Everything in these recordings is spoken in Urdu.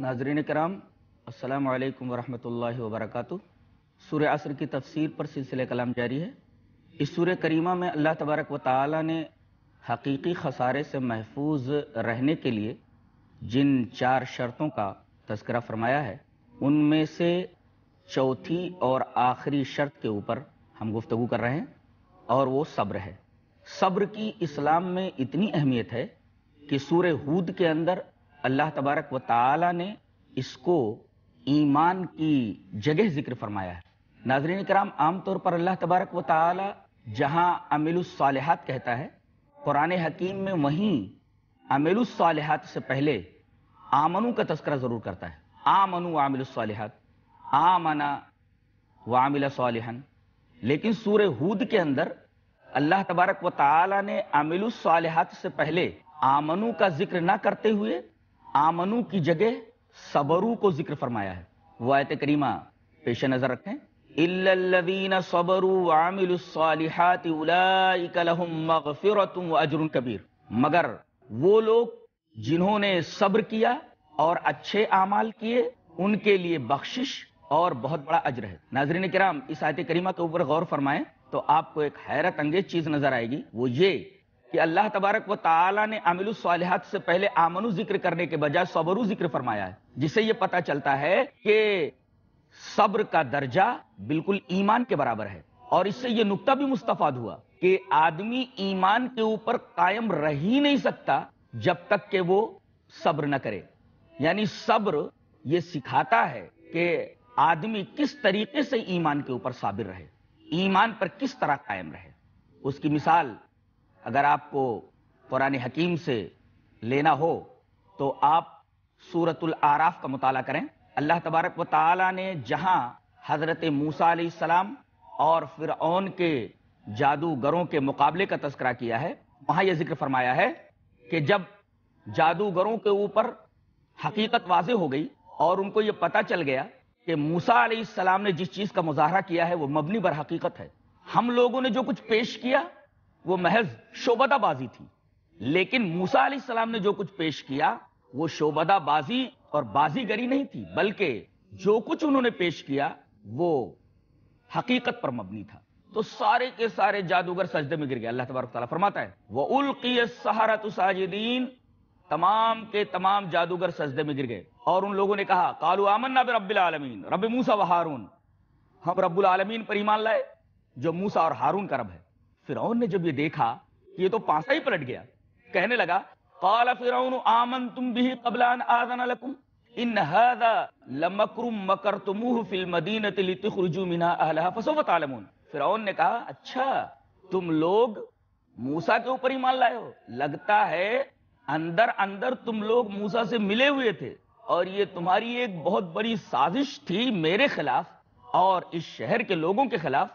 ناظرین کرام السلام علیکم ورحمۃ اللہ وبرکاتہ سورہ عصر کی تفسیر پر سلسلہ کلام جاری ہے اس سورہ کریمہ میں اللہ تبارک و تعالی نے حقیقی خسارے سے محفوظ رہنے کے لیے جن چار شرطوں کا تذکرہ فرمایا ہے ان میں سے چوتھی اور آخری شرط کے اوپر ہم گفتگو کر رہے ہیں اور وہ صبر ہے صبر کی اسلام میں اتنی اہمیت ہے کہ سورہ ہود کے اندر اللہ تبارک و تعالی نے اس کو ایمان کی جگہ ذکر فرمایا ہے ناظرین کرام عام طور پر اللہ تبارک و تعالی جہاں امیل الصالحات کہتا ہے قرآن حکیم میں وہیں امیل الصالحات سے پہلے آمنو کا تذکرہ ضرور کرتا ہے آمنو عامل الصالحات آمنا وعمل صالحا لیکن سورہ ہود کے اندر اللہ تبارک و تعالی نے امیل الصالحات سے پہلے آمنو کا ذکر نہ کرتے ہوئے آمنو کی جگہ صبرو کو ذکر فرمایا ہے وہ آیت کریمہ پیش نظر رکھیں اِلَّا الَّذِينَ صَبَرُوا وَعَمِلُوا الصَّالِحَاتِ اُولَٰئِكَ لَهُمْ مَغْفِرَةٌ وَأَجْرٌ كَبِيرٌ مگر وہ لوگ جنہوں نے صبر کیا اور اچھے عامال کیے ان کے لیے بخشش اور بہت بڑا عجر ہے ناظرین کرام اس آیت کریمہ کے اوپر غور فرمائیں تو آپ کو ایک حیرت انگیز چیز نظر آئے گی وہ یہ کہ اللہ تبارک و تعالیٰ نے الصالحات سے پہلے آمن و ذکر کرنے کے بجائے صبر و ذکر فرمایا ہے جسے یہ پتا چلتا ہے کہ صبر کا درجہ بالکل ایمان کے برابر ہے اور اس سے یہ نقطہ بھی مستفاد ہوا کہ آدمی ایمان کے اوپر قائم رہ ہی نہیں سکتا جب تک کہ وہ صبر نہ کرے یعنی صبر یہ سکھاتا ہے کہ آدمی کس طریقے سے ایمان کے اوپر صابر رہے ایمان پر کس طرح قائم رہے اس کی مثال اگر آپ کو قرآن حکیم سے لینا ہو تو آپ صورت العراف کا مطالعہ کریں اللہ تبارک و تعالیٰ نے جہاں حضرت موسا علیہ السلام اور فرعون کے جادوگروں کے مقابلے کا تذکرہ کیا ہے وہاں یہ ذکر فرمایا ہے کہ جب جادوگروں کے اوپر حقیقت واضح ہو گئی اور ان کو یہ پتہ چل گیا کہ موسا علیہ السلام نے جس چیز کا مظاہرہ کیا ہے وہ مبنی بر حقیقت ہے ہم لوگوں نے جو کچھ پیش کیا وہ محض شوبدہ بازی تھی لیکن موسا علیہ السلام نے جو کچھ پیش کیا وہ شوبدہ بازی اور بازی گری نہیں تھی بلکہ جو کچھ انہوں نے پیش کیا وہ حقیقت پر مبنی تھا تو سارے کے سارے جادوگر سجدے میں گر گئے اللہ تبارک تعالیٰ فرماتا ہے وہ ساجدین تمام کے تمام جادوگر سجدے میں گر گئے اور ان لوگوں نے کہا کالو امن رب رب موسا ہم رب العالمین پر ایمان لائے جو موسا اور ہارون کا رب ہے فرعون نے جب یہ دیکھا کہ یہ تو پاسا ہی پلٹ گیا کہنے لگا قال فرعون آمنتم به قبل ان اذن لكم ان هذا لمكر مكرتموه في المدينه لتخرجوا منها اهلها فسوف تعلمون فرعون نے کہا اچھا تم لوگ موسی کے اوپر ہی مان لائے ہو لگتا ہے اندر اندر تم لوگ موسی سے ملے ہوئے تھے اور یہ تمہاری ایک بہت بڑی سازش تھی میرے خلاف اور اس شہر کے لوگوں کے خلاف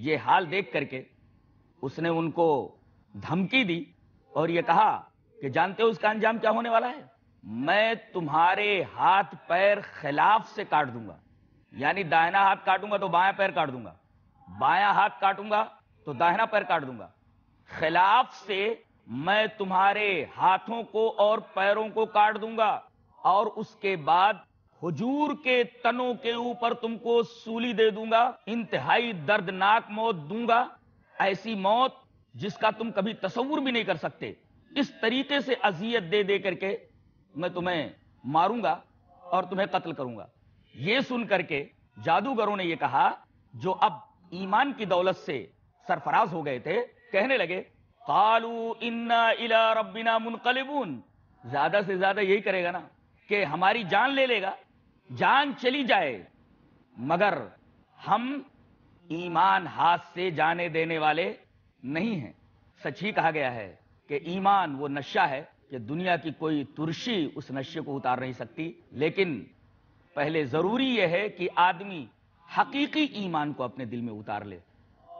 یہ حال دیکھ کر کے اس نے ان کو دھمکی دی اور یہ کہا کہ جانتے ہو اس کا انجام کیا ہونے والا ہے میں تمہارے ہاتھ پیر خلاف سے کاٹ دوں گا یعنی دائنا ہاتھ کاٹوں گا تو بایاں پیر کاٹ دوں گا بایاں ہاتھ کاٹوں گا تو دائنا پیر کاٹ دوں گا خلاف سے میں تمہارے ہاتھوں کو اور پیروں کو کاٹ دوں گا اور اس کے بعد حجور کے تنوں کے اوپر تم کو سولی دے دوں گا انتہائی دردناک موت دوں گا ایسی موت جس کا تم کبھی تصور بھی نہیں کر سکتے اس طریقے سے اذیت دے دے کر کے میں تمہیں ماروں گا اور تمہیں قتل کروں گا یہ سن کر کے جادوگروں نے یہ کہا جو اب ایمان کی دولت سے سرفراز ہو گئے تھے کہنے لگے کالو منقلبون زیادہ سے زیادہ یہی کرے گا نا کہ ہماری جان لے لے گا جان چلی جائے مگر ہم ایمان ہاتھ سے جانے دینے والے نہیں ہیں سچ ہی کہا گیا ہے کہ ایمان وہ نشہ ہے کہ دنیا کی کوئی ترشی اس نشے کو اتار نہیں سکتی لیکن پہلے ضروری یہ ہے کہ آدمی حقیقی ایمان کو اپنے دل میں اتار لے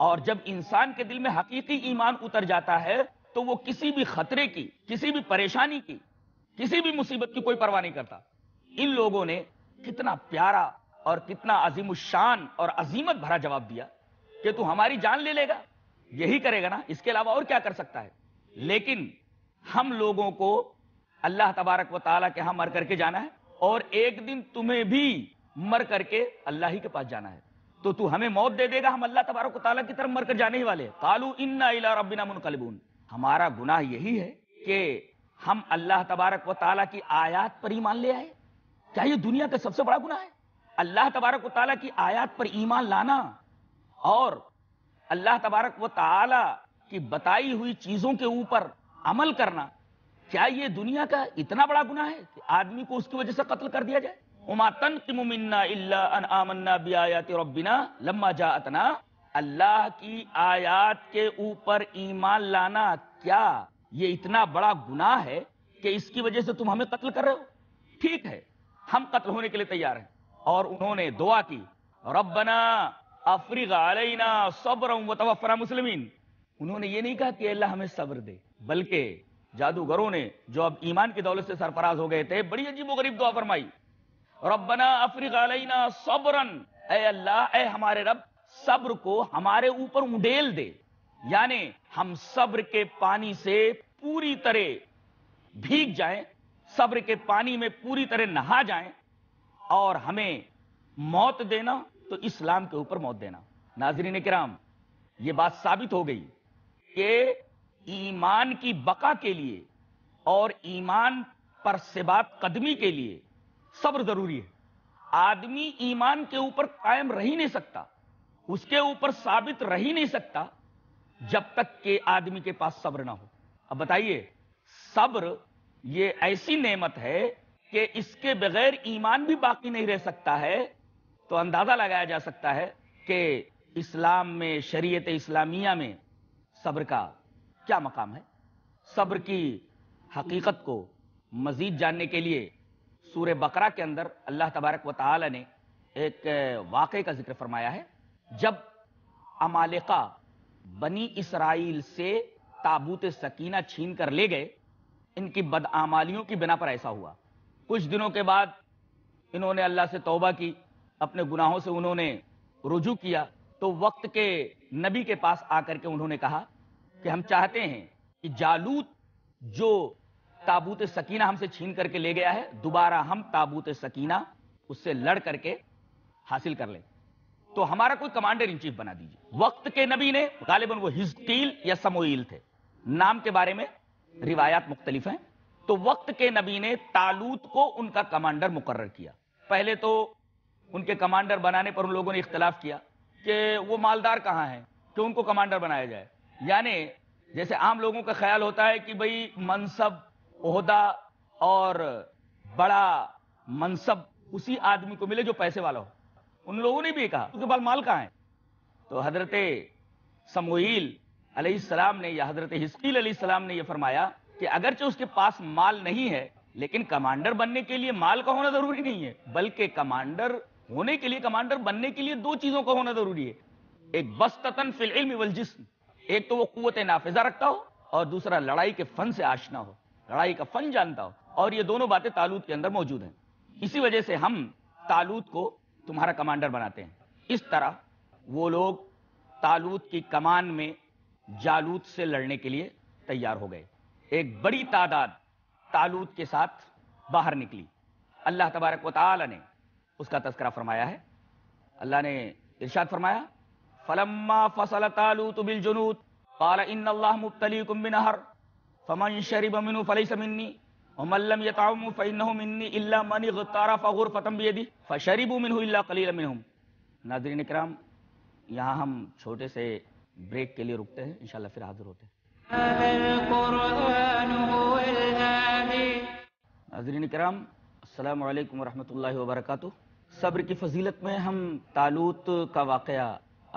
اور جب انسان کے دل میں حقیقی ایمان اتر جاتا ہے تو وہ کسی بھی خطرے کی کسی بھی پریشانی کی کسی بھی مصیبت کی کوئی پرواہ نہیں کرتا ان لوگوں نے کتنا پیارا اور کتنا عظیم الشان اور عظیمت بھرا جواب دیا کہ تو ہماری جان لے لے گا یہی کرے گا نا اس کے علاوہ اور کیا کر سکتا ہے لیکن ہم لوگوں کو اللہ تبارک و تعالیٰ کے ہاں مر کر کے جانا ہے اور ایک دن تمہیں بھی مر کر کے اللہ ہی کے پاس جانا ہے تو تو ہمیں موت دے دے گا ہم اللہ تبارک و تعالیٰ کی طرف مر کر جانے ہی والے کالو ربنا ہمارا گناہ یہی ہے کہ ہم اللہ تبارک و تعالیٰ کی آیات پر ایمان لے آئے کیا یہ دنیا کا سب سے بڑا گناہ ہے اللہ تبارک و تعالیٰ کی آیات پر ایمان لانا اور اللہ تبارک و تعالیٰ کی بتائی ہوئی چیزوں کے اوپر عمل کرنا کیا یہ دنیا کا اتنا بڑا گناہ ہے کہ آدمی کو اس کی وجہ سے قتل کر دیا جائے اما منا اللہ ان آمنا بنا لما جا اتنا اللہ کی آیات کے اوپر ایمان لانا کیا یہ اتنا بڑا گناہ ہے کہ اس کی وجہ سے تم ہمیں قتل کر رہے ہو ٹھیک ہے ہم قتل ہونے کے لیے تیار ہیں اور انہوں نے دعا کی ربنا افریغ علینا صبر وتوفنا مسلمین انہوں نے یہ نہیں کہا کہ اللہ ہمیں صبر دے بلکہ جادوگروں نے جو اب ایمان کی دولت سے سرفراز ہو گئے تھے بڑی عجیب و غریب دعا فرمائی ربنا افریغ علینا صبرن اے اللہ اے ہمارے رب صبر کو ہمارے اوپر اڈیل دے یعنی ہم صبر کے پانی سے پوری طرح بھیگ جائیں صبر کے پانی میں پوری طرح نہا جائیں اور ہمیں موت دینا تو اسلام کے اوپر موت دینا ناظرین کرام یہ بات ثابت ہو گئی کہ ایمان کی بقا کے لیے اور ایمان پر سبات قدمی کے لیے صبر ضروری ہے آدمی ایمان کے اوپر قائم رہی نہیں سکتا اس کے اوپر ثابت رہی نہیں سکتا جب تک کہ آدمی کے پاس صبر نہ ہو اب بتائیے صبر یہ ایسی نعمت ہے کہ اس کے بغیر ایمان بھی باقی نہیں رہ سکتا ہے تو اندازہ لگایا جا سکتا ہے کہ اسلام میں شریعت اسلامیہ میں صبر کا کیا مقام ہے صبر کی حقیقت کو مزید جاننے کے لیے سور بقرہ کے اندر اللہ تبارک و تعالی نے ایک واقعے کا ذکر فرمایا ہے جب امالقہ بنی اسرائیل سے تابوت سکینہ چھین کر لے گئے ان کی بدعمالیوں کی بنا پر ایسا ہوا کچھ دنوں کے بعد انہوں نے اللہ سے توبہ کی اپنے گناہوں سے انہوں نے رجوع کیا تو وقت کے نبی کے پاس آ کر کے انہوں نے کہا کہ ہم چاہتے ہیں کہ جالوت جو تابوت سکینہ ہم سے چھین کر کے لے گیا ہے دوبارہ ہم تابوت سکینہ اس سے لڑ کر کے حاصل کر لیں تو ہمارا کوئی کمانڈر ان چیف بنا دیجیے وقت کے نبی نے غالباً وہ یا سموئیل تھے نام کے بارے میں روایات مختلف ہیں تو وقت کے نبی نے تالوت کو ان کا کمانڈر مقرر کیا پہلے تو ان کے کمانڈر بنانے پر ان لوگوں نے اختلاف کیا کہ وہ مالدار کہاں ہیں کہ ان کو کمانڈر بنایا جائے یعنی جیسے عام لوگوں کا خیال ہوتا ہے کہ بھئی منصب عہدہ اور بڑا منصب اسی آدمی کو ملے جو پیسے والا ہو ان لوگوں نے بھی کہا کیونکہ بال مال کہاں ہے تو حضرت سمویل علیہ السلام نے یا حضرت حسکیل علیہ السلام نے یہ فرمایا کہ اگرچہ اس کے پاس مال نہیں ہے لیکن کمانڈر بننے کے لیے مال کا ہونا ضروری نہیں ہے بلکہ کمانڈر ہونے کے لیے کمانڈر بننے کے لیے دو چیزوں کا ہونا ضروری ہے ایک بستتن فی العلم والجسم ایک تو وہ قوت نافذہ رکھتا ہو اور دوسرا لڑائی کے فن سے آشنا ہو لڑائی کا فن جانتا ہو اور یہ دونوں باتیں تالوت کے اندر موجود ہیں اسی وجہ سے ہم تالوت کو تمہارا کمانڈر بناتے ہیں اس طرح وہ لوگ تالوت کی کمان میں جالوت سے لڑنے کے لیے تیار ہو گئے ایک بڑی تعداد تالوت کے ساتھ باہر نکلی اللہ تبارک و تعالی نے اس کا تذکرہ فرمایا ہے اللہ نے ارشاد فرمایا فلما فصل تالوت بالجنود قال ان اللہ مبتلیکم من اہر فمن شرب منو فلیس مننی ومن لم يتعوم فإنه مني إلا من اغترف فغور فتم بيدي فشربوا منه إلا قليلا منهم ناظرین اکرام یہاں ہم چھوٹے سے بریک کے لیے رکتے ہیں انشاءاللہ پھر حاضر ہوتے ہیں کرام السلام علیکم ورحمۃ اللہ وبرکاتہ صبر کی فضیلت میں ہم تالوت کا واقعہ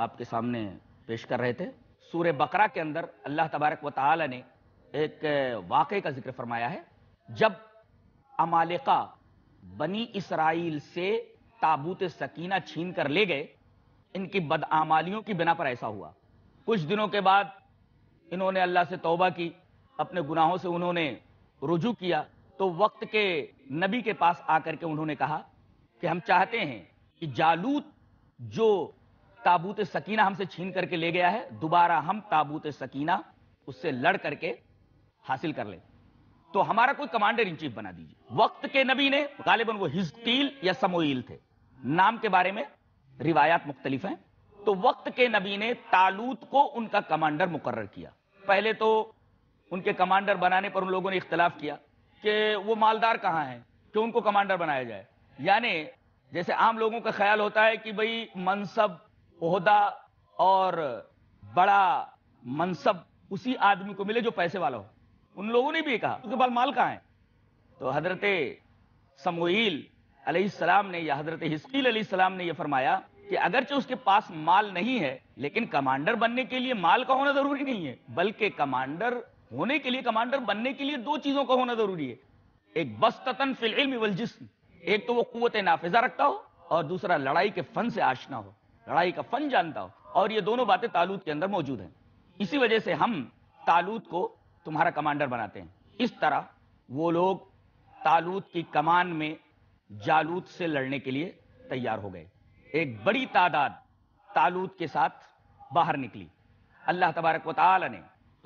آپ کے سامنے پیش کر رہے تھے سورہ بقرہ کے اندر اللہ تبارک و تعالی نے ایک واقعے کا ذکر فرمایا ہے جب امالقہ بنی اسرائیل سے تابوت سکینہ چھین کر لے گئے ان کی بدعمالیوں کی بنا پر ایسا ہوا کچھ دنوں کے بعد انہوں نے اللہ سے توبہ کی اپنے گناہوں سے انہوں نے رجوع کیا تو وقت کے نبی کے پاس آ کر کے انہوں نے کہا کہ ہم چاہتے ہیں کہ جالوت جو تابوت سکینہ ہم سے چھین کر کے لے گیا ہے دوبارہ ہم تابوت سکینہ اس سے لڑ کر کے حاصل کر لیں تو ہمارا کوئی کمانڈر ان چیف بنا دیجیے وقت کے نبی نے غالباً وہ ہزتیل یا سموئیل تھے نام کے بارے میں روایات مختلف ہیں تو وقت کے نبی نے تالوت کو ان کا کمانڈر مقرر کیا پہلے تو ان کے کمانڈر بنانے پر ان لوگوں نے اختلاف کیا کہ وہ مالدار کہاں ہیں کہ ان کو کمانڈر بنایا جائے یعنی جیسے عام لوگوں کا خیال ہوتا ہے کہ بھئی منصب عہدہ اور بڑا منصب اسی آدمی کو ملے جو پیسے والا ہو ان لوگوں نے بھی یہ کہا بال مال کہاں تو حضرت سموئیل علیہ السلام نے یا حضرت حسکیل علیہ السلام نے یہ فرمایا کہ اگرچہ اس کے پاس مال نہیں ہے لیکن کمانڈر بننے کے لیے مال کا ہونا ضروری نہیں ہے بلکہ کمانڈر ہونے کے لیے کمانڈر بننے کے لیے دو چیزوں کا ہونا ضروری ہے ایک بستتن فی العلم والجسم ایک تو وہ قوت نافذہ رکھتا ہو اور دوسرا لڑائی کے فن سے آشنا ہو لڑائی کا فن جانتا ہو اور یہ دونوں باتیں تالوت کے اندر موجود ہیں اسی وجہ سے ہم تالوت کو تمہارا کمانڈر بناتے ہیں اس طرح وہ لوگ تالوت کی کمان میں جالوت سے لڑنے کے لیے تیار ہو گئے ایک بڑی تعداد تالوت کے ساتھ باہر نکلی اللہ تبارک و تعالی نے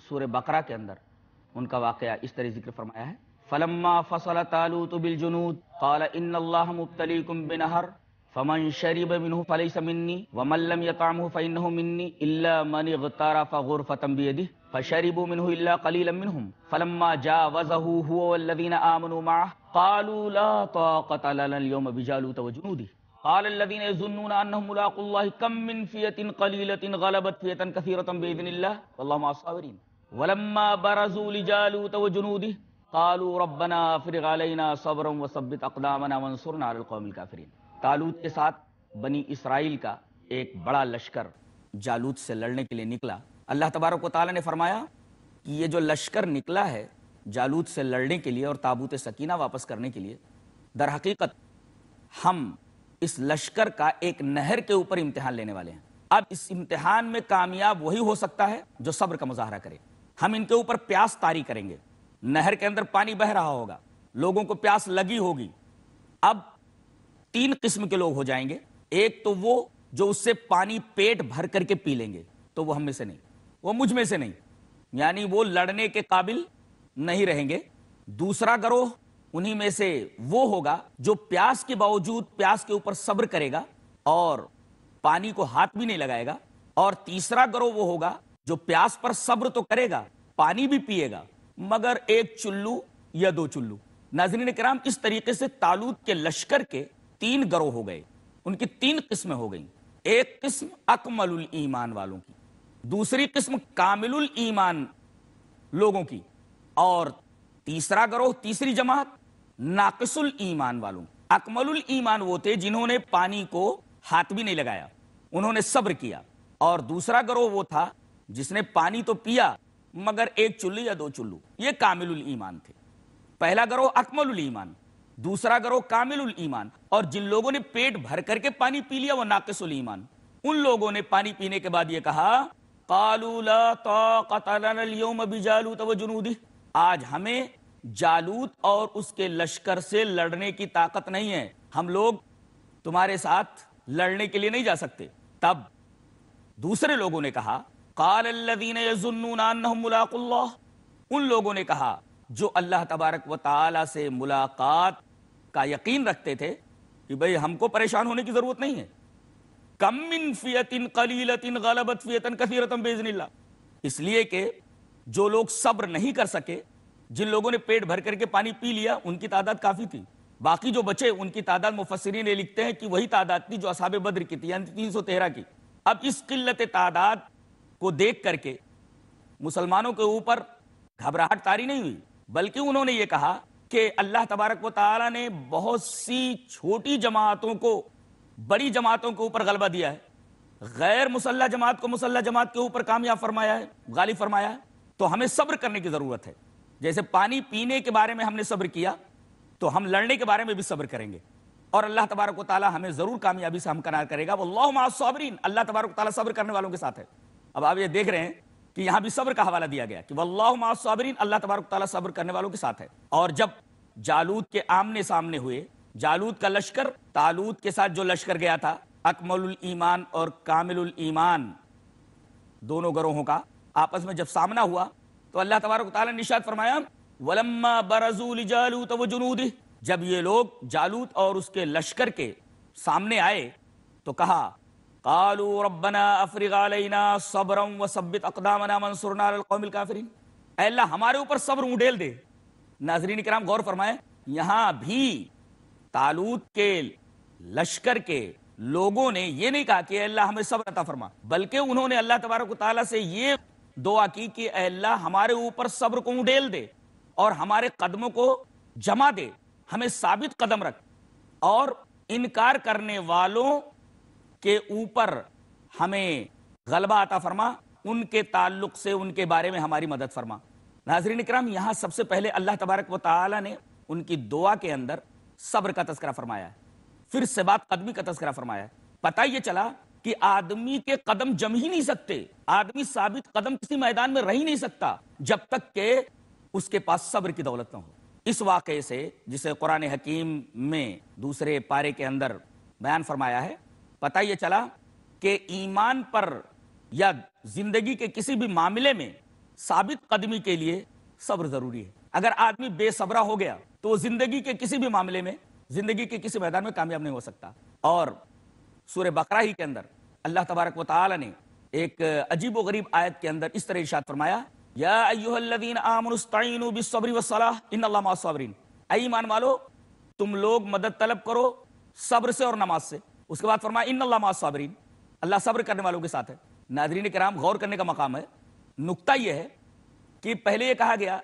سورہ بقرہ کے اندر ان کا واقعہ اس طرح ذکر فرمایا ہے فلما فصل تالوت بالجنود قال ان اللہ مبتلیکم بنہر فمن شرب منه فليس مني ومن لم يطعمه فانه مني الا من اغترف غرفه بيده فشربوا منه الا قليلا منهم فلما جاوزه هو والذين امنوا معه قالوا لا طاقه لنا اليوم بجالوت وجنوده قال الذين يظنون انهم ملاق الله كم من فئه قليله غلبت فئه كثيره باذن الله والله مع الصابرين ولما برزوا لجالوت وجنوده قالوا ربنا افرغ علينا صبرا وثبت اقدامنا وانصرنا على القوم الكافرين طالوت کے ساتھ بنی اسرائیل کا ایک بڑا لشکر جالوت سے لڑنے کے لیے نکلا اللہ تبارک و تعالی نے فرمایا کہ یہ جو لشکر نکلا ہے جالوت سے لڑنے کے لیے اور تابوت سکینہ واپس کرنے کے لیے در حقیقت ہم اس لشکر کا ایک نہر کے اوپر امتحان لینے والے ہیں اب اس امتحان میں کامیاب وہی ہو سکتا ہے جو صبر کا مظاہرہ کرے ہم ان کے اوپر پیاس تاری کریں گے نہر کے اندر پانی بہ رہا ہوگا لوگوں کو پیاس لگی ہوگی اب تین قسم کے لوگ ہو جائیں گے ایک تو وہ جو اس سے پانی پیٹ بھر کر کے پی لیں گے تو وہ ہم میں سے نہیں وہ مجھ میں سے نہیں یعنی وہ لڑنے کے قابل نہیں رہیں گے دوسرا گروہ انہی میں سے وہ ہوگا جو پیاس کے باوجود پیاس کے اوپر صبر کرے گا اور پانی کو ہاتھ بھی نہیں لگائے گا اور تیسرا گروہ وہ ہوگا جو پیاس پر صبر تو کرے گا پانی بھی پیے گا مگر ایک چلو یا دو چلو ناظرین کرام اس طریقے سے تالوت کے لشکر کے تین گروہ ہو گئے ان کی تین قسمیں ہو گئیں ایک قسم اکمل ایمان والوں کی دوسری قسم کامل ایمان لوگوں کی اور تیسرا گروہ تیسری جماعت ناقص ناقصان والوں اکمل ایمان وہ تھے جنہوں نے پانی کو ہاتھ بھی نہیں لگایا انہوں نے صبر کیا اور دوسرا گروہ وہ تھا جس نے پانی تو پیا مگر ایک چلو یا دو چلو یہ کامل المان تھے پہلا گروہ اکمل المان دوسرا گروہ کامل المان اور جن لوگوں نے پیٹ بھر کر کے پانی پی لیا وہ ناقص المان ان لوگوں نے پانی پینے کے بعد یہ کہا لا آج ہمیں جالوت اور اس کے لشکر سے لڑنے کی طاقت نہیں ہے ہم لوگ تمہارے ساتھ لڑنے کے لیے نہیں جا سکتے تب دوسرے لوگوں نے کہا قال ملاق ان لوگوں نے کہا جو اللہ تبارک و تعالی سے ملاقات کا یقین رکھتے تھے کہ بھئی ہم کو پریشان ہونے کی ضرورت نہیں ہے کم من غلبت کثیرتن بیزن اللہ اس لیے کہ جو لوگ صبر نہیں کر سکے جن لوگوں نے پیٹ بھر کر کے پانی پی لیا ان کی تعداد کافی تھی باقی جو بچے ان کی تعداد مفسرین یہ لکھتے ہیں کہ وہی تعداد تھی جو اصحاب بدر کی تھی یعنی تین سو تیرہ کی اب اس قلت تعداد کو دیکھ کر کے مسلمانوں کے اوپر گھبراہٹ تاری نہیں ہوئی بلکہ انہوں نے یہ کہا کہ اللہ تبارک و تعالی نے بہت سی چھوٹی جماعتوں کو بڑی جماعتوں کے اوپر غلبہ دیا ہے غیر مسلح جماعت کو مسلح جماعت کے اوپر کامیاب فرمایا ہے غالب فرمایا ہے تو ہمیں صبر کرنے کی ضرورت ہے جیسے پانی پینے کے بارے میں ہم نے صبر کیا تو ہم لڑنے کے بارے میں بھی صبر کریں گے اور اللہ تبارک و تعالیٰ ہمیں ضرور کامیابی سے ہم کنار کرے گا وہ اللہ صبرین اللہ تبارک و تعالیٰ صبر کرنے والوں کے ساتھ ہے اب آپ یہ دیکھ رہے ہیں کہ یہاں بھی صبر کا حوالہ دیا گیا کہ وہ اللہ صبرین اللہ تبارک و تعالیٰ صبر کرنے والوں کے ساتھ ہے اور جب جالود کے آمنے سامنے ہوئے جالود کا لشکر تالود کے ساتھ جو لشکر گیا تھا اکمل المان اور کامل المان دونوں گروہوں کا آپس میں جب سامنا ہوا تو اللہ تبارک تعالیٰ نے نشاد فرمایا ولما برزول جالوت و جنود جب یہ لوگ جالوت اور اس کے لشکر کے سامنے آئے تو کہا قالوا ربنا افرغ علینا صبرا وثبت اقدامنا منصرنا علی القوم الكافرین اے اللہ ہمارے اوپر صبر اونڈیل دے ناظرین کرام غور فرمائیں یہاں بھی تالوت کے لشکر کے لوگوں نے یہ نہیں کہا کہ اے اللہ ہمیں صبر عطا فرما بلکہ انہوں نے اللہ تبارک و تعالیٰ سے یہ دعا کی کہ اے اللہ ہمارے اوپر صبر کو اڈیل دے اور ہمارے قدموں کو جمع دے ہمیں ثابت قدم رکھ اور انکار کرنے والوں کے اوپر ہمیں غلبہ آتا فرما ان کے تعلق سے ان کے بارے میں ہماری مدد فرما ناظرین اکرام یہاں سب سے پہلے اللہ تبارک و تعالی نے ان کی دعا کے اندر صبر کا تذکرہ فرمایا ہے پھر سے بات قدمی کا تذکرہ فرمایا ہے پتہ یہ چلا کہ آدمی کے قدم جم ہی نہیں سکتے آدمی ثابت قدم کسی میدان میں رہ نہیں سکتا جب تک کہ اس کے پاس صبر کی دولت نہ ہو اس واقعے سے جسے قرآن حکیم میں دوسرے پارے کے اندر بیان فرمایا ہے پتا یہ چلا کہ ایمان پر یا زندگی کے کسی بھی معاملے میں ثابت قدمی کے لیے صبر ضروری ہے اگر آدمی بے صبرہ ہو گیا تو زندگی کے کسی بھی معاملے میں زندگی کے کسی میدان میں کامیاب نہیں ہو سکتا اور سورہ بقرہ ہی کے اندر اللہ تبارک و تعالی نے ایک عجیب و غریب آیت کے اندر اس طرح ارشاد فرمایا یا ایوہ الذین آمنوا استعینوا بالصبر والصلاح ان اللہ الصابرین اے ایمان والو تم لوگ مدد طلب کرو صبر سے اور نماز سے اس کے بعد فرمایا ان اللہ مع الصابرین اللہ صبر کرنے والوں کے ساتھ ہے ناظرین کرام غور کرنے کا مقام ہے نقطہ یہ ہے کہ پہلے یہ کہا گیا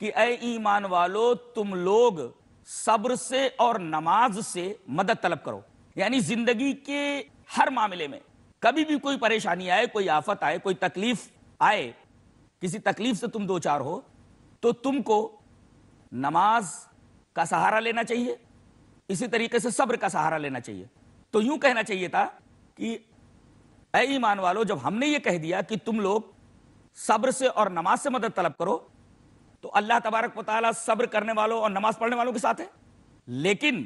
کہ اے ایمان والو تم لوگ صبر سے اور نماز سے مدد طلب کرو یعنی زندگی کے ہر معاملے میں کبھی بھی کوئی پریشانی آئے کوئی آفت آئے کوئی تکلیف آئے کسی تکلیف سے تم دو چار ہو تو تم کو نماز کا سہارا لینا چاہیے اسی طریقے سے صبر کا سہارا لینا چاہیے تو یوں کہنا چاہیے تھا کہ اے ایمان والو جب ہم نے یہ کہہ دیا کہ تم لوگ صبر سے اور نماز سے مدد طلب کرو تو اللہ تبارک و تعالیٰ صبر کرنے والوں اور نماز پڑھنے والوں کے ساتھ ہے لیکن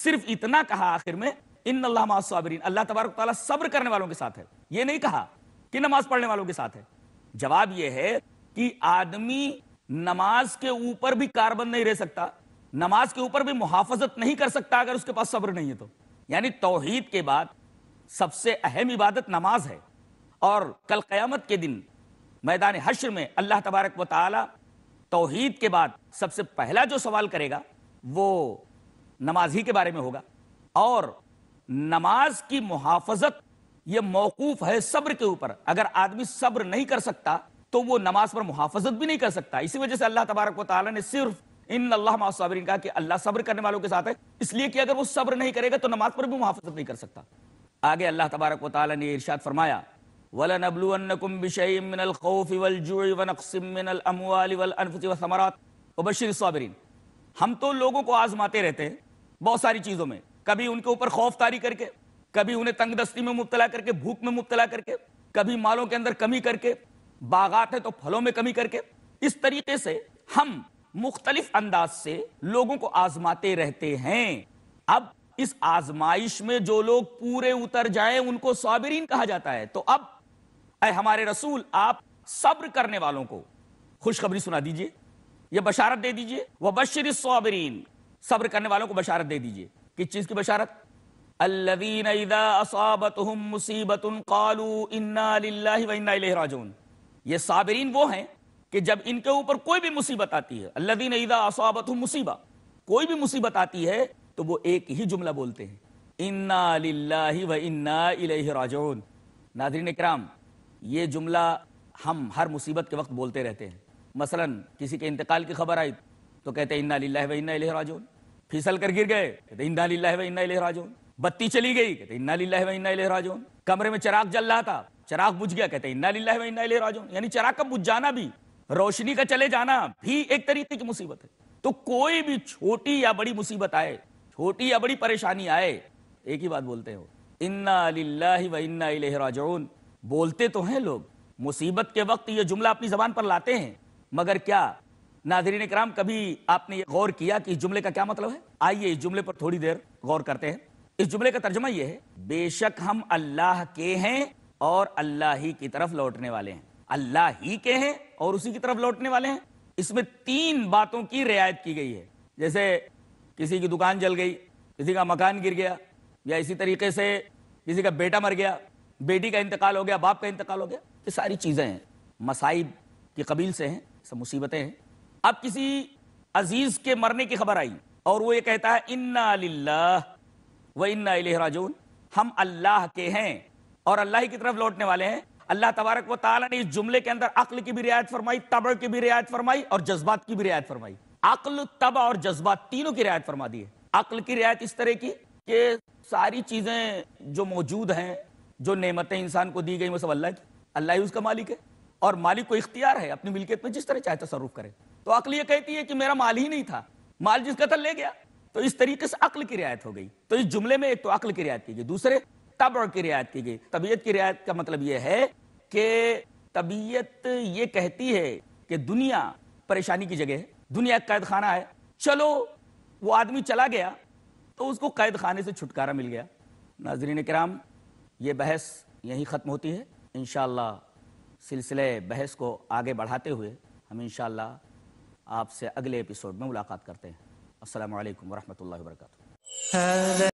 صرف اتنا کہا آخر میں ان اللہ صابرین اللہ تبارک تعالیٰ صبر کرنے والوں کے ساتھ ہے یہ نہیں کہا کہ نماز پڑھنے والوں کے ساتھ ہے جواب یہ ہے کہ آدمی نماز کے اوپر بھی کاربن نہیں رہ سکتا نماز کے اوپر بھی محافظت نہیں کر سکتا اگر اس کے پاس صبر نہیں ہے تو یعنی توحید کے بعد سب سے اہم عبادت نماز ہے اور کل قیامت کے دن میدان حشر میں اللہ تبارک و تعالی توحید کے بعد سب سے پہلا جو سوال کرے گا وہ نماز ہی کے بارے میں ہوگا اور نماز کی محافظت یہ موقوف ہے صبر کے اوپر اگر آدمی صبر نہیں کر سکتا تو وہ نماز پر محافظت بھی نہیں کر سکتا اسی وجہ سے اللہ تبارک و تعالیٰ نے صرف ان اللہ کہا کہ اللہ صبر کرنے والوں کے ساتھ ہے اس لیے کہ اگر وہ صبر نہیں کرے گا تو نماز پر بھی محافظت نہیں کر سکتا آگے اللہ تبارک و تعالیٰ نے ارشاد فرمایا ہم تو لوگوں کو آزماتے رہتے ہیں بہت ساری چیزوں میں کبھی ان کے اوپر خوف تاری کر کے کبھی انہیں تنگ دستی میں مبتلا کر کے بھوک میں مبتلا کر کے کبھی مالوں کے اندر کمی کر کے باغات ہیں تو پھلوں میں کمی کر کے اس طریقے سے ہم مختلف انداز سے لوگوں کو آزماتے رہتے ہیں اب اس آزمائش میں جو لوگ پورے اتر جائیں ان کو صابرین کہا جاتا ہے تو اب اے ہمارے رسول آپ صبر کرنے والوں کو خوشخبری سنا دیجئے یا بشارت دے دیجئے وہ بشر صابرین صبر کرنے والوں کو بشارت دے دیجئے کس چیز کی بشارت اذا اصابتهم قالوا انا راجعون یہ صابرین وہ ہیں کہ جب ان کے اوپر کوئی بھی مصیبت آتی ہے اذا اصابتهم مصیبہ کوئی بھی مصیبت آتی ہے تو وہ ایک ہی جملہ بولتے ہیں انا الیہ راجعون ناظرین کرام یہ جملہ ہم ہر مصیبت کے وقت بولتے رہتے ہیں مثلا کسی کے انتقال کی خبر آئی تو کہتے ہیں انا الیہ راجعون پھسل کر گر گئے کہتے ہیں انا للہ و انا الیہ راجعون بتی چلی گئی کہتے ہیں انا للہ و انا الیہ راجعون کمرے میں چراغ جل رہا تھا چراغ بجھ گیا کہتے ہیں انا للہ و انا الیہ راجعون یعنی چراغ کا بجھ جانا بھی روشنی کا چلے جانا بھی ایک طریقے کی مصیبت ہے تو کوئی بھی چھوٹی یا بڑی مصیبت آئے چھوٹی یا بڑی پریشانی آئے ایک ہی بات بولتے ہو انا للہ و انا الیہ راجعون بولتے تو ہیں لوگ مصیبت کے وقت یہ جملہ اپنی زبان پر لاتے ہیں مگر کیا ناظرین اکرام کرام کبھی آپ نے یہ غور کیا کہ اس جملے کا کیا مطلب ہے آئیے اس جملے پر تھوڑی دیر غور کرتے ہیں اس جملے کا ترجمہ یہ ہے بے شک ہم اللہ کے ہیں اور اللہ ہی کی طرف لوٹنے والے ہیں اللہ ہی کے ہیں اور اسی کی طرف لوٹنے والے ہیں اس میں تین باتوں کی رعایت کی گئی ہے جیسے کسی کی دکان جل گئی کسی کا مکان گر گیا یا اسی طریقے سے کسی کا بیٹا مر گیا بیٹی کا انتقال ہو گیا باپ کا انتقال ہو گیا یہ ساری چیزیں ہیں مصائب کی قبیل سے ہیں سب مصیبتیں ہیں اب کسی عزیز کے مرنے کی خبر آئی اور وہ یہ کہتا ہے انا انا و راجون ہم اللہ کے ہیں اور اللہ کی طرف لوٹنے والے ہیں اللہ تبارک و تعالیٰ نے اس جملے کے اندر عقل کی بھی رعایت فرمائی تب کی بھی رعایت فرمائی اور جذبات کی بھی رعایت فرمائی عقل تب اور جذبات تینوں کی رعایت فرما دی ہے عقل کی رعایت اس طرح کی کہ ساری چیزیں جو موجود ہیں جو نعمتیں انسان کو دی گئی سب اللہ کی اللہ ہی اس کا مالک ہے اور مالک کو اختیار ہے اپنی ملکیت میں جس طرح چاہے تصرف سروف کرے تو عقل یہ کہتی ہے کہ میرا مال ہی نہیں تھا مال جس قتل لے گیا تو اس طریقے سے عقل کی رعایت ہو گئی تو اس جملے میں ایک تو عقل کی رعایت کی گئی دوسرے تب کی رعایت کی گئی طبیعت کی رعایت کا مطلب یہ ہے کہ طبیعت یہ کہتی ہے کہ دنیا پریشانی کی جگہ ہے دنیا قید خانہ ہے چلو وہ آدمی چلا گیا تو اس کو قید خانے سے چھٹکارا مل گیا ناظرین کرام یہ بحث یہیں ختم ہوتی ہے انشاءاللہ سلسلے بحث کو آگے بڑھاتے ہوئے ہم انشاءاللہ آپ سے اگلے اپیسوڈ میں ملاقات کرتے ہیں السلام علیکم ورحمۃ اللہ وبرکاتہ